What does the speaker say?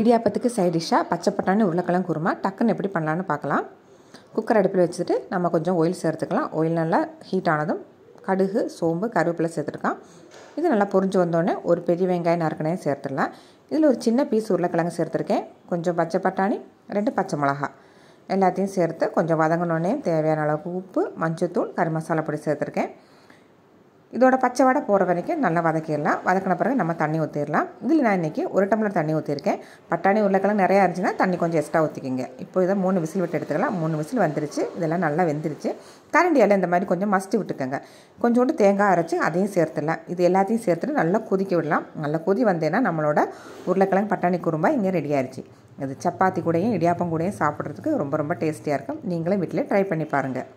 இடியாப்பத்துக்கு சைடிஷ்ஷாக பச்சை பட்டாணி உருளைக்கிழங்கு குருமா டக்குன்னு எப்படி பண்ணலான்னு பார்க்கலாம் குக்கர் அடுப்பில் வச்சுட்டு நம்ம கொஞ்சம் ஒயில் சேர்த்துக்கலாம் ஒயில் நல்லா ஹீட் ஆனதும் கடுகு சோம்பு கருவேப்பிலை சேர்த்துருக்கான் இது நல்லா பொறிஞ்சு வந்தோடனே ஒரு பெரிய வெங்காயம் நறுக்கணையும் சேர்த்துடலாம் இதில் ஒரு சின்ன பீஸ் உருளைக்கிழங்கு சேர்த்துருக்கேன் கொஞ்சம் பச்சை பட்டாணி ரெண்டு பச்சை மிளகா எல்லாத்தையும் சேர்த்து கொஞ்சம் வதங்கினோடனே தேவையான அளவுக்கு உப்பு மஞ்சத்தூள் கறி மசாலா பொடி சேர்த்துருக்கேன் இதோட பச்சை வடை போகிற வரைக்கும் நல்லா வதக்கிடலாம் வதக்கின பிறகு நம்ம தண்ணி ஊற்றிடலாம் இதில் நான் இன்றைக்கி ஒரு டம்ளர் தண்ணி ஊற்றிருக்கேன் பட்டாணி உருளைக்கிழங்கு நிறையா இருந்துச்சுன்னா தண்ணி கொஞ்சம் எக்ஸ்ட்ரா ஊற்றிக்கிங்க இப்போ இதை மூணு விசில் விட்டு எடுத்துக்கலாம் மூணு விசில் வந்துருச்சு இதெல்லாம் நல்லா வெந்துருச்சு கரண்டியால் இந்த மாதிரி கொஞ்சம் மஸ்ட்டு விட்டுக்கோங்க கொஞ்சோண்டு தேங்காய் அரைச்சி அதையும் சேர்த்துடலாம் இது எல்லாத்தையும் சேர்த்துட்டு நல்லா கொதிக்க விடலாம் நல்லா கொதி வந்தேன்னா நம்மளோட உருளைக்கிழங்கு பட்டாணி குறும்பாக இங்கே ரெடி ஆயிடுச்சு இது சப்பாத்தி கூடையும் இடியாப்பம் கூடையும் சாப்பிட்றதுக்கு ரொம்ப ரொம்ப டேஸ்டியாக இருக்கும் நீங்களும் வீட்டிலே ட்ரை பண்ணி பாருங்கள்